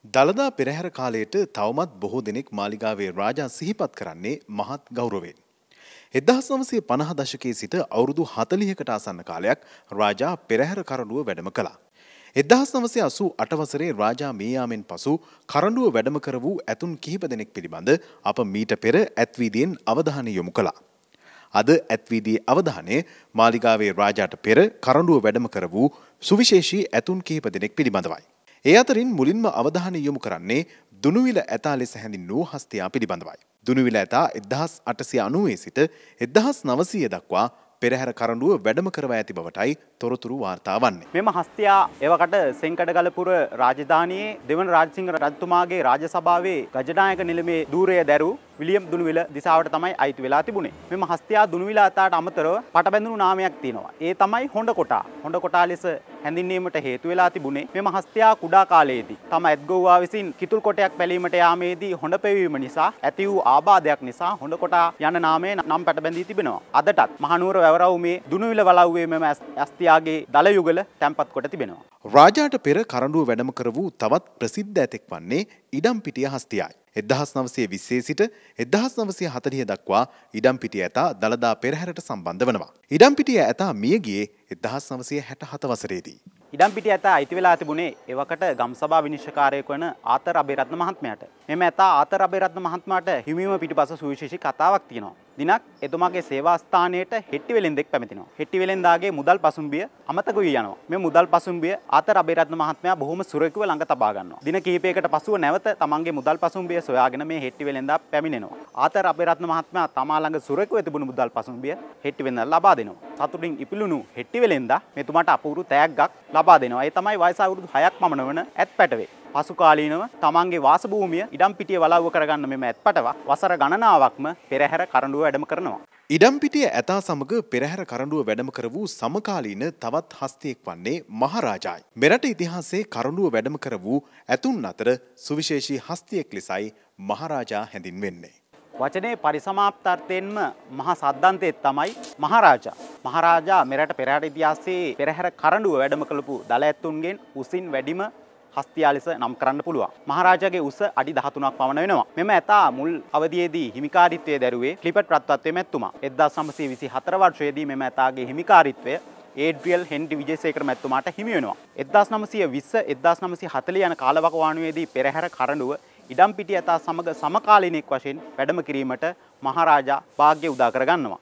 දළදා පෙරහැර කාලයට තවමත් බොහෝ දෙනෙක් මාලිගාවේ රාජා සිහිපත් කරන්නේ මහත් ගෞරවෙන්. එදහස් නවසය පණහ දශකයේ සිට අවුරුදු හතලිහකට අසන්න කාලයක් රාජා පෙරහැර කරඩුව වැඩම කළා. එදහස් නවසේ අසු අටවසරේ රාජා මේයාමෙන් පසු කරඩුව වැඩම කර වූ ඇතුන් කිහිප දෙනෙක් පිළිබඳ අප මීට පෙර ඇත්වීදයෙන් අවධානය යොමු කළා. අද ඇත්වීදී අවධානය මාලිගාවේ රාජාට පෙර කරඩුව වැඩම කර වූ සුවිශේෂී ඇතුන් කිහිප දෙනෙක් පිළිබඳවයි. ඒ අතරින් මුලින්ම අවධානය යොමු කරන්නේ දුනුවිල ඇතා ලෙස හැඳින්වූ හස්තයා පිළිබඳවයි. දුනුවිල ඇතා එදහස් අටසිය අනුවේ සිට එදහස් නවසීය දක්වා පෙරහැර කරඩුව වැඩම කරව ඇති බවටයි තොරතුරු වාර්තා වන්නේ. මෙම හස්තියා එවකට සෙංකඩගලපුර රාජධානයේ දෙවන රාජසිංහ රජතුමාගේ රාජසභාවේ ගජනායක නිලමේ දූරය දැරු විලියම් දුනුවිල දිසාවට තමයි අයිති වෙලා තිබුණේ. මෙම හස්තියා දුනුවිල අතට අමතරව පටබැඳුණු නාමයක් තියෙනවා. ඒ තමයි හොඬ කොටා. හොඬ කොටා ලෙස හැඳින්වීමට හේතු වෙලා තිබුණේ මෙම හස්තියා කුඩා කාලයේදී. තම ඇත්ගොව්වා විසින් කිතුල් කොටයක් පැලීමට යාමේදී හොඬ පෙවීම නිසා ඇති වූ ආබාධයක් නිසා හොඬ කොටා යන නාමයෙන් නම් පැටබැඳී තිබෙනවා. අදටත් මහනුවර වැවරව් මේ දුනුවිල වලව්වේ මෙම ඇස්තියාගේ දල යුගල තැන්පත් කොට තිබෙනවා. රාජාට පෙර කරඩුව වැඩම කර වූ තවත් ප්‍රසිද්ධ ඇතෙක් වන්නේ ඉඩම්පිටිය හස්තියයි. එදහස් නවසය විස්සේ සිට එදහස් නවසය හතරිය දක්වා ඉඩම්පිටිය ඇතා දළදා පෙරහැරට සම්බන්ධ වනවා. ඉඩම්පිටිය ඇතා මියගේ එදහස් නවසය හැට හත වසරේදී. ඉඩම්පිටිය ඇතා අයිතිවෙලා තිබුණේ එවකට ගම්සභා විනිශ්කාරයක වන ආතර අබේරත්න මහත්මයට. මෙම ඇතා ආතර අබේරත්න මහත්මයාට හිමිවීම පිටිපස සුවිශේෂී කතාවක් තියෙනවා. දිනක් එතුමාගේ සේවාස්ථානයට හෙට්ටිවෙලෙන්දෙක් පැමිණෙනවා. හෙට්ටිවෙලෙන්දාගේ මුදල් පසුම්බිය අමතක වී යනවා. මේ මුදල් පසුම්බිය ආතර අබේරත්න මහත්මයා බොහොම සුරකුව ළඟ තබා ගන්නවා. දින කිහිපයකට පසුව නැවත තමන්ගේ මුදල් පසුම්බිය සොයාගෙන මේ හෙට්ටිවෙලෙන්දා පැමිණෙනවා. ආතර අබේරත්න මහත්මයා තමා ළඟ සුරකුව තිබුණු මුදල් පසුම්බිය හෙට්ටිවෙලෙන්දා ලබා දෙනවා. සතුටින් ඉපිලුණු හෙට්ටිවෙලෙන්දා මෙතුමාට අපූරු තෑග්ගක් ලබා දෙනවා. ඒ තමයි වයස අවුරුදු 6ක් පමණ වන ඇත් පැටවේ. පසුකාලීනව තමන්ගේ වාසභූමිය ඉඩම් පිටිය වලව්ව කරගන්න මෙම ඇත්පටව වසර ගණනාවක්ම පෙරහැර කරඬුව වැඩම කරනවා. ඉඩම්පිටිය ඇතා සමග පෙරහැර කරඩුව වැඩම කර වූ සමකාලීන තවත් හස්තයෙක් වන්නේ මහරාජයි. මෙරට ඉතිහාසේ කරඩුව වැඩම කර වූ ඇතුන් අතර සුවිශේෂී හස්තියෙක් ලෙසයි මහරාජා හැඳින් වෙන්නේ. වචනේ පරිසමාප්තර්ථයෙන්ම මහා සද්ධන්තයත් තමයි මහරාජා. මහරාජා මෙරට පෙරහට ඉතිහාසේ පෙරහැර කරඩුව වැඩම කළපු දළ ඇත්තුන්ගෙන් උසින් වැඩිම හස්තියා ලෙස නම් කරන්න පුළුවන්. මහරාජාගේ උස අඩි 13ක් පමණ වෙනවා. මෙම ඇතා මුල් අවධියේදී හිමිකාරීත්වය දැරුවේ ක්ලිපට් රත්වත්වයේ මැතිතුමා. 1924 වර්ෂයේදී මෙම ඇතාගේ හිමිකාරීත්වය ඒඩ්‍රියල් හෙන්ඩි විජේසේකර මැතිතුමාට හිමි වෙනවා. 1920 1940 යන කාලවකවානුවේදී පෙරහැර කරඬුව ඉඩම් පිටි ඇතා සමග සමකාලීනෙක් වශයෙන් වැඩම කිරීමට මහරාජා වාග්‍ය උදා කරගන්නවා.